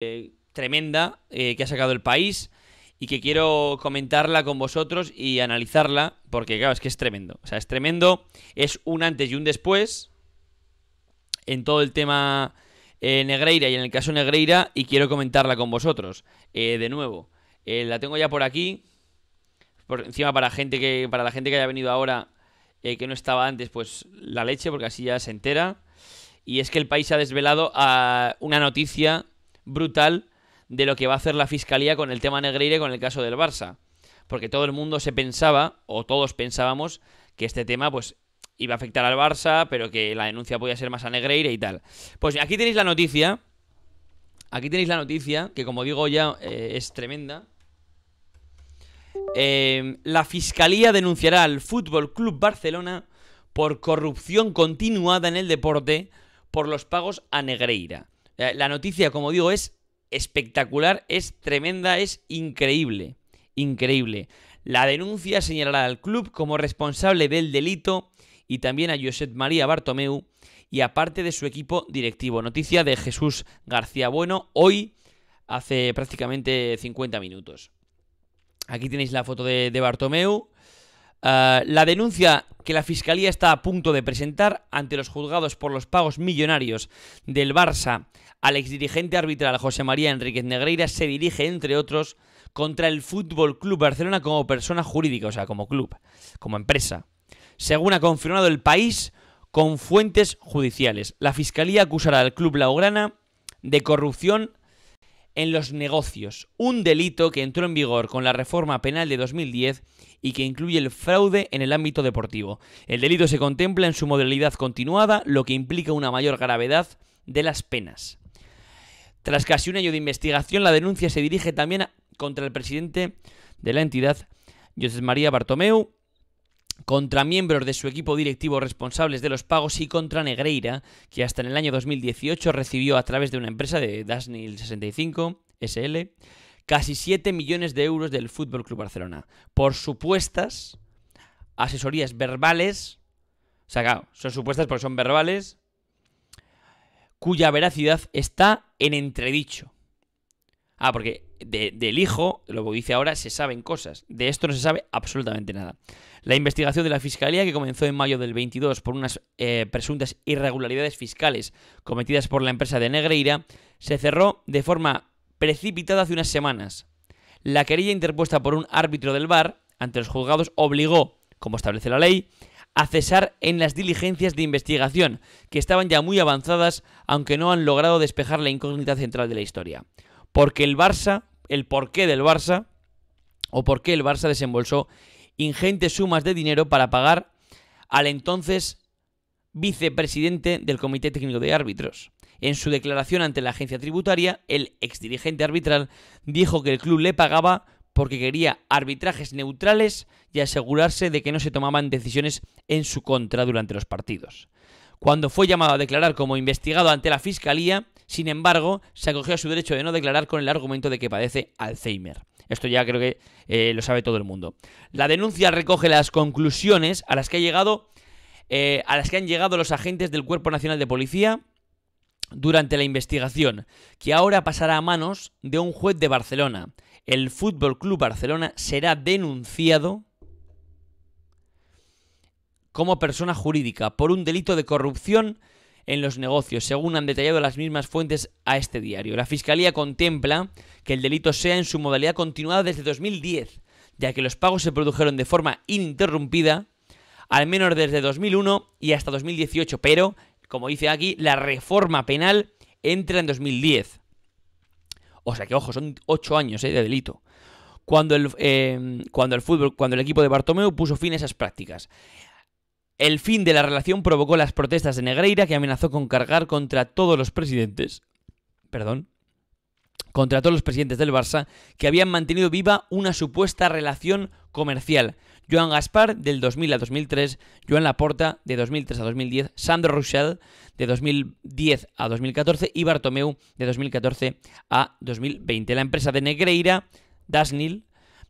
Eh, tremenda eh, que ha sacado el país y que quiero comentarla con vosotros y analizarla, porque claro, es que es tremendo. O sea, es tremendo, es un antes y un después en todo el tema eh, Negreira y en el caso Negreira, y quiero comentarla con vosotros. de nuevo, la tengo ya por aquí, por encima para, gente que, para la gente que haya venido ahora, que no estaba antes, pues la leche, porque así ya se entera. Y es que el país ha desvelado a ah, una noticia brutal de lo que va a hacer la fiscalía con el tema Negreire con el caso del Barça. Porque todo el mundo se pensaba, o todos pensábamos, que este tema, pues, iba a afectar al Barça, pero que la denuncia podía ser más a Negreire y tal. Pues aquí tenéis la noticia. Aquí tenéis la noticia, que como digo ya eh, es tremenda. Eh, la fiscalía denunciará al Fútbol Club Barcelona por corrupción continuada en el deporte por los pagos a Negreira. Eh, la noticia, como digo, es espectacular, es tremenda, es increíble. Increíble. La denuncia señalará al club como responsable del delito y también a Josep María Bartomeu y aparte de su equipo directivo. Noticia de Jesús García Bueno hoy, hace prácticamente 50 minutos. Aquí tenéis la foto de, de Bartomeu. Ah, la denuncia que la Fiscalía está a punto de presentar ante los juzgados por los pagos millonarios del Barça al exdirigente arbitral José María Enríquez Negreira se dirige, entre otros, contra el Fútbol Club Barcelona como persona jurídica, o sea, como club, como empresa. Según ha confirmado el país con fuentes judiciales, la Fiscalía acusará al Club Laograna de corrupción en los negocios, un delito que entró en vigor con la reforma penal de 2010 y que incluye el fraude en el ámbito deportivo. El delito se contempla en su modalidad continuada, lo que implica una mayor gravedad de las penas. Tras casi un año de investigación, la denuncia se dirige también contra el presidente de la entidad, José María Bartomeu, contra miembros de su equipo directivo responsables de los pagos y contra Negreira, que hasta en el año 2018 recibió a través de una empresa de Dasnil 65 SL casi 7 millones de euros del Fútbol Club Barcelona por supuestas asesorías verbales, o sea, son supuestas porque son verbales, cuya veracidad está en entredicho. Ah, porque del hijo, lo que dice ahora, se saben cosas. De esto no se sabe absolutamente nada. La investigación de la Fiscalía, que comenzó en mayo del 22 por unas eh, presuntas irregularidades fiscales cometidas por la empresa de Negreira, se cerró de forma precipitada hace unas semanas. La querella interpuesta por un árbitro del bar ante los juzgados obligó, como establece la ley, a cesar en las diligencias de investigación, que estaban ya muy avanzadas, aunque no han logrado despejar la incógnita central de la historia porque el Barça, el porqué del Barça, o por qué el Barça desembolsó ingentes sumas de dinero para pagar al entonces vicepresidente del Comité Técnico de Árbitros. En su declaración ante la agencia tributaria, el exdirigente arbitral dijo que el club le pagaba porque quería arbitrajes neutrales y asegurarse de que no se tomaban decisiones en su contra durante los partidos. Cuando fue llamado a declarar como investigado ante la Fiscalía, sin embargo, se acogió a su derecho de no declarar con el argumento de que padece Alzheimer. Esto ya creo que eh, lo sabe todo el mundo. La denuncia recoge las conclusiones a las que ha llegado. Eh, a las que han llegado los agentes del Cuerpo Nacional de Policía durante la investigación, que ahora pasará a manos de un juez de Barcelona. El Fútbol Club Barcelona será denunciado como persona jurídica por un delito de corrupción en los negocios, según han detallado las mismas fuentes a este diario. La Fiscalía contempla que el delito sea en su modalidad continuada desde 2010, ya que los pagos se produjeron de forma ininterrumpida, al menos desde 2001 y hasta 2018, pero, como dice aquí, la reforma penal entra en 2010. O sea que, ojo, son 8 años eh, de delito. Cuando el, eh, cuando el fútbol, cuando el equipo de Bartomeu puso fin a esas prácticas. El fin de la relación provocó las protestas de Negreira, que amenazó con cargar contra todos los presidentes. Perdón. Contra todos los presidentes del Barça que habían mantenido viva una supuesta relación comercial. Joan Gaspar del 2000 a 2003, Joan Laporta de 2003 a 2010, Sandro Rochelle, de 2010 a 2014 y Bartomeu de 2014 a 2020. La empresa de Negreira, Dasnil,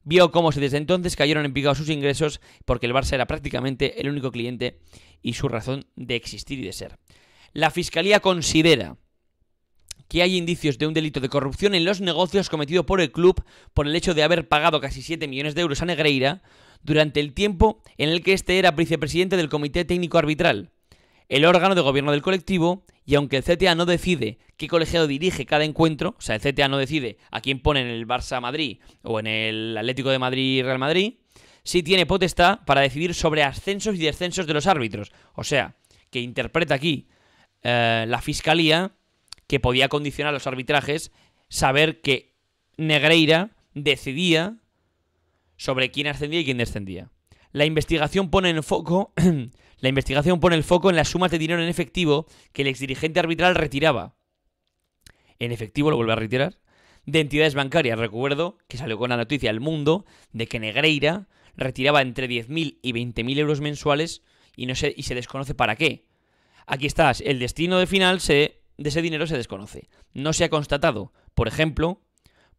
vio cómo desde entonces cayeron en picado sus ingresos porque el Barça era prácticamente el único cliente y su razón de existir y de ser. La Fiscalía considera que hay indicios de un delito de corrupción en los negocios cometido por el club por el hecho de haber pagado casi 7 millones de euros a Negreira durante el tiempo en el que este era vicepresidente del Comité Técnico Arbitral el órgano de gobierno del colectivo, y aunque el CTA no decide qué colegiado dirige cada encuentro, o sea, el CTA no decide a quién pone en el Barça Madrid o en el Atlético de Madrid Real Madrid, sí tiene potestad para decidir sobre ascensos y descensos de los árbitros. O sea, que interpreta aquí eh, la fiscalía que podía condicionar los arbitrajes saber que Negreira decidía sobre quién ascendía y quién descendía. La investigación pone en foco La investigación pone el foco en las sumas de dinero en efectivo que el exdirigente arbitral retiraba. En efectivo, lo vuelve a retirar. De entidades bancarias. Recuerdo que salió con la noticia El Mundo de que Negreira retiraba entre 10.000 y 20.000 euros mensuales y, no se, y se desconoce para qué. Aquí estás, el destino de final de ese dinero se desconoce. No se ha constatado, por ejemplo,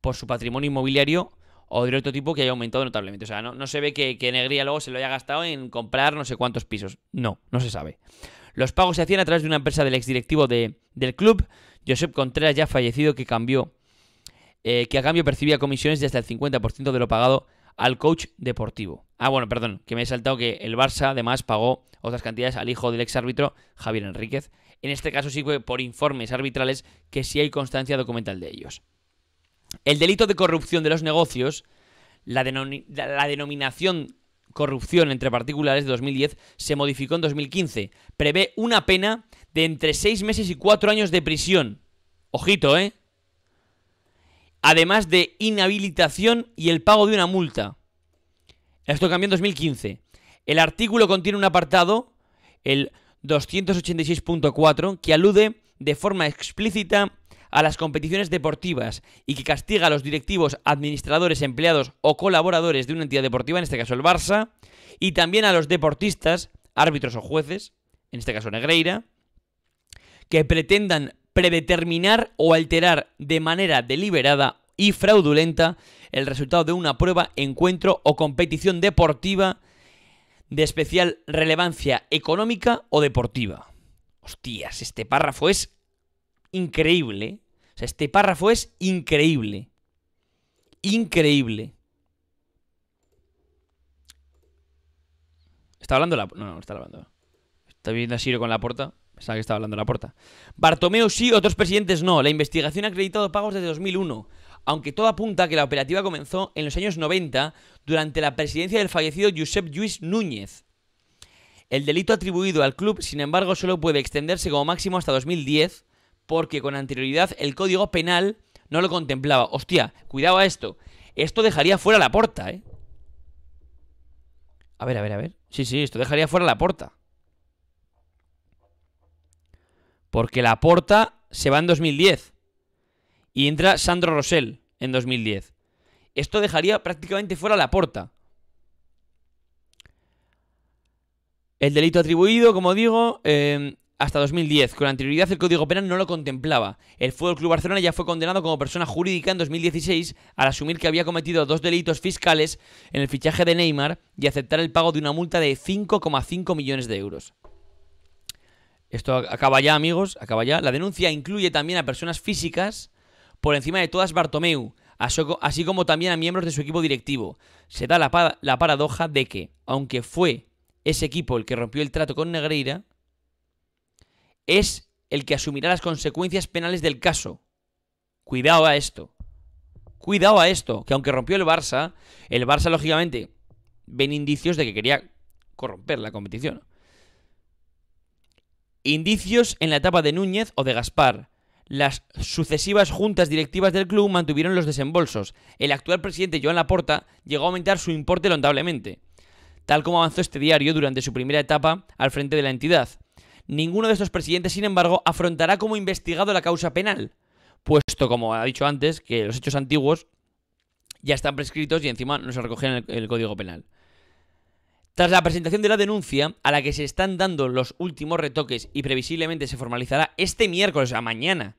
por su patrimonio inmobiliario o de otro tipo que haya aumentado notablemente. O sea, no, no se ve que, que, Negría luego se lo haya gastado en comprar no sé cuántos pisos. No, no se sabe. Los pagos se hacían a través de una empresa del exdirectivo de, del club, Josep Contreras, ya fallecido, que cambió, eh, que a cambio percibía comisiones de hasta el 50% de lo pagado al coach deportivo. Ah, bueno, perdón, que me he saltado que el Barça además pagó otras cantidades al hijo del exárbitro Javier Enríquez. En este caso sí fue por informes arbitrales que sí hay constancia documental de ellos. El delito de corrupción de los negocios, la, denominación corrupción entre particulares de 2010 se modificó en 2015. Prevé una pena de entre 6 meses y 4 años de prisión. Ojito, ¿eh? Además de inhabilitación y el pago de una multa. Esto cambió en 2015. El artículo contiene un apartado, el 286.4, que alude de forma explícita a las competiciones deportivas y que castiga a los directivos, administradores, empleados o colaboradores de una entidad deportiva, en este caso el Barça, y también a los deportistas, árbitros o jueces, en este caso Negreira, que pretendan predeterminar o alterar de manera deliberada y fraudulenta el resultado de una prueba, encuentro o competición deportiva de especial relevancia económica o deportiva. Hostias, este párrafo es increíble. este párrafo es increíble. Increíble. Está hablando la... No, no, está hablando. Está viendo a con la puerta... Pensaba que estaba hablando la puerta... Bartomeu sí, otros presidentes no. La investigación ha acreditado pagos desde 2001. Aunque todo apunta que la operativa comenzó en los años 90 durante la presidencia del fallecido Josep Lluís Núñez. El delito atribuido al club, sin embargo, solo puede extenderse como máximo hasta 2010 porque con anterioridad el Código Penal no lo contemplaba. Hostia, cuidado a esto. Esto dejaría fuera la porta, ¿eh? A ver, a ver, a ver. Sí, sí, esto dejaría fuera la porta. Porque la porta se va en 2010. Y entra Sandro Rosell en 2010. Esto dejaría prácticamente fuera la porta. El delito atribuido, como digo, eh, hasta 2010. Con anterioridad el Código Penal no lo contemplaba. El Fútbol Club Barcelona ya fue condenado como persona jurídica en 2016 al asumir que había cometido dos delitos fiscales en el fichaje de Neymar y aceptar el pago de una multa de 5,5 millones de euros. Esto acaba ya, amigos, acaba ya. La denuncia incluye también a personas físicas por encima de todas Bartomeu, así como también a miembros de su equipo directivo. Se da la, la paradoja de que, aunque fue ese equipo el que rompió el trato con Negreira, es el que asumirá las consecuencias penales del caso. Cuidado a esto. Cuidado a esto, que aunque rompió el Barça, el Barça lógicamente ven indicios de que quería corromper la competición. Indicios en la etapa de Núñez o de Gaspar. Las sucesivas juntas directivas del club mantuvieron los desembolsos. El actual presidente Joan Laporta llegó a aumentar su importe lamentablemente, tal como avanzó este diario durante su primera etapa al frente de la entidad. Ninguno de estos presidentes, sin embargo, afrontará como investigado la causa penal, puesto, como ha dicho antes, que los hechos antiguos ya están prescritos y encima no se recogen en el, Código Penal. Tras la presentación de la denuncia, a la que se están dando los últimos retoques y previsiblemente se formalizará este miércoles a mañana,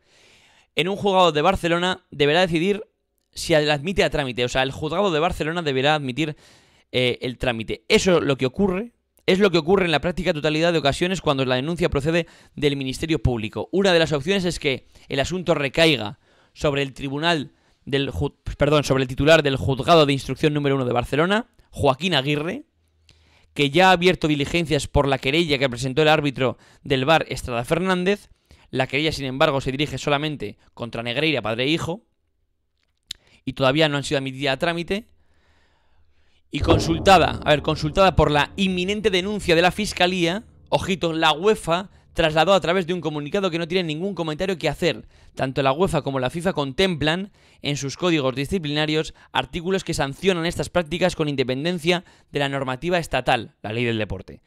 en un juzgado de Barcelona deberá decidir si admite a trámite. O sea, el juzgado de Barcelona deberá admitir eh, el trámite. Eso es lo que ocurre es lo que ocurre en la práctica totalidad de ocasiones cuando la denuncia procede del Ministerio Público. Una de las opciones es que el asunto recaiga sobre el tribunal del perdón, sobre el titular del juzgado de instrucción número 1 de Barcelona, Joaquín Aguirre, que ya ha abierto diligencias por la querella que presentó el árbitro del bar Estrada Fernández. La querella, sin embargo, se dirige solamente contra Negreira, padre e hijo, y todavía no han sido admitidas a trámite. Y consultada, a ver, consultada por la inminente denuncia de la Fiscalía, ojito, la UEFA trasladó a través de un comunicado que no tiene ningún comentario que hacer. Tanto la UEFA como la FIFA contemplan en sus códigos disciplinarios artículos que sancionan estas prácticas con independencia de la normativa estatal, la ley del deporte.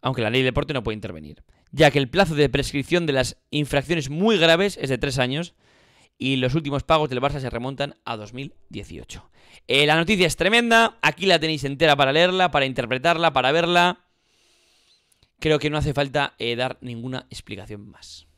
Aunque la ley del deporte no puede intervenir, ya que el plazo de prescripción de las infracciones muy graves es de tres años, y los últimos pagos del Barça se remontan a 2018. Eh, la noticia es tremenda, aquí la tenéis entera para leerla, para interpretarla, para verla. Creo que no hace falta eh, dar ninguna explicación más.